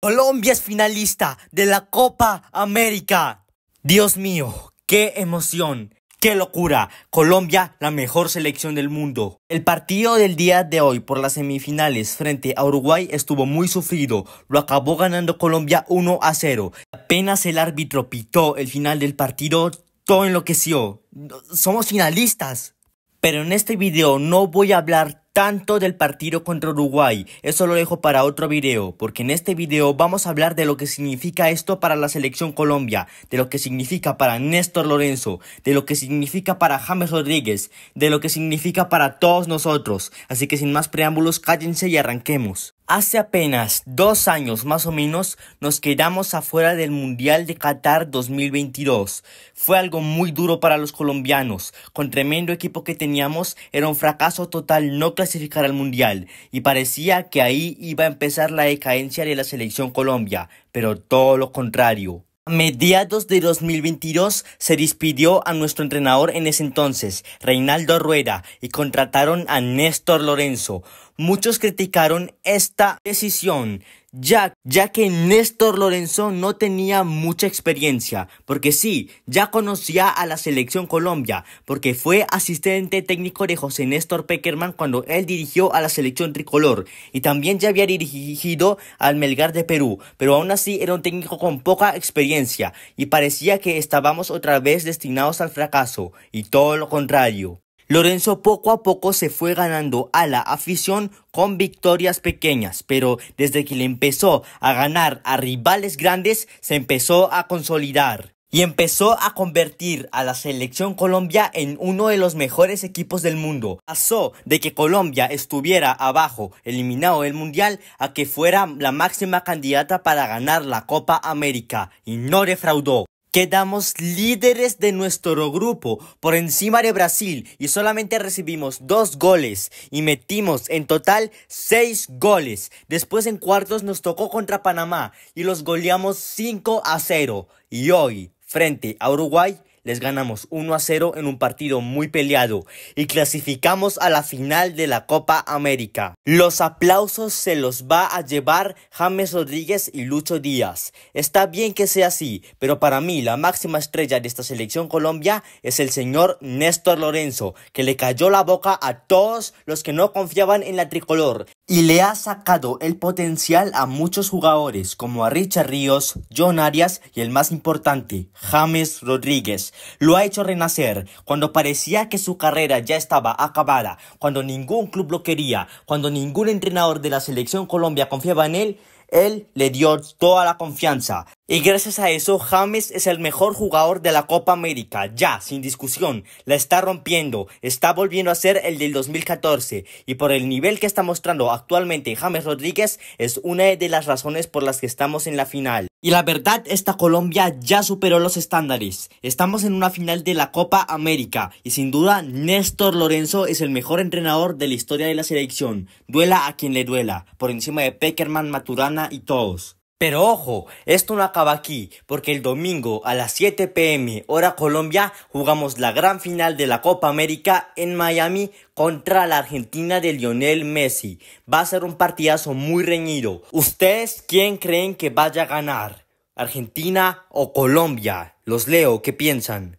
Colombia es finalista de la Copa América. Dios mío, qué emoción, qué locura. Colombia, la mejor selección del mundo. El partido del día de hoy por las semifinales frente a Uruguay estuvo muy sufrido. Lo acabó ganando Colombia 1 a 0. Apenas el árbitro pitó el final del partido, todo enloqueció. Somos finalistas. Pero en este video no voy a hablar tanto del partido contra Uruguay. Eso lo dejo para otro video, porque en este video vamos a hablar de lo que significa esto para la selección Colombia, de lo que significa para Néstor Lorenzo, de lo que significa para James Rodríguez, de lo que significa para todos nosotros. Así que sin más preámbulos, cállense y arranquemos. Hace apenas dos años más o menos nos quedamos afuera del Mundial de Qatar 2022. Fue algo muy duro para los colombianos. Con tremendo equipo que teníamos era un fracaso total no clasificar al Mundial y parecía que ahí iba a empezar la decadencia de la selección Colombia, pero todo lo contrario. A mediados de 2022 se despidió a nuestro entrenador en ese entonces, Reinaldo Rueda, y contrataron a Néstor Lorenzo, Muchos criticaron esta decisión, ya, ya que Néstor Lorenzo no tenía mucha experiencia, porque sí, ya conocía a la selección Colombia, porque fue asistente técnico de José Néstor Peckerman cuando él dirigió a la selección tricolor, y también ya había dirigido al Melgar de Perú, pero aún así era un técnico con poca experiencia, y parecía que estábamos otra vez destinados al fracaso, y todo lo contrario. Lorenzo poco a poco se fue ganando a la afición con victorias pequeñas, pero desde que le empezó a ganar a rivales grandes, se empezó a consolidar y empezó a convertir a la selección Colombia en uno de los mejores equipos del mundo. Pasó de que Colombia estuviera abajo, eliminado del Mundial, a que fuera la máxima candidata para ganar la Copa América y no defraudó. Quedamos líderes de nuestro grupo por encima de Brasil y solamente recibimos dos goles y metimos en total seis goles. Después en cuartos nos tocó contra Panamá y los goleamos 5 a 0. Y hoy, frente a Uruguay, les ganamos 1 a 0 en un partido muy peleado y clasificamos a la final de la Copa América. Los aplausos se los va a llevar James Rodríguez y Lucho Díaz. Está bien que sea así, pero para mí la máxima estrella de esta selección Colombia es el señor Néstor Lorenzo, que le cayó la boca a todos los que no confiaban en la tricolor y le ha sacado el potencial a muchos jugadores como a Richard Ríos, John Arias y el más importante, James Rodríguez. Lo ha hecho renacer cuando parecía que su carrera ya estaba acabada, cuando ningún club lo quería, cuando ningún entrenador de la selección Colombia confiaba en él. Él le dio toda la confianza. Y gracias a eso, James es el mejor jugador de la Copa América, ya, sin discusión. La está rompiendo, está volviendo a ser el del 2014. Y por el nivel que está mostrando actualmente James Rodríguez, es una de las razones por las que estamos en la final. Y la verdad, esta Colombia ya superó los estándares. Estamos en una final de la Copa América y sin duda Néstor Lorenzo es el mejor entrenador de la historia de la selección. Duela a quien le duela, por encima de Peckerman, Maturana y todos. Pero ojo, esto no acaba aquí, porque el domingo a las 7 pm hora Colombia jugamos la gran final de la Copa América en Miami contra la Argentina de Lionel Messi. Va a ser un partidazo muy reñido. ¿Ustedes quién creen que vaya a ganar? ¿Argentina o Colombia? Los leo, ¿qué piensan?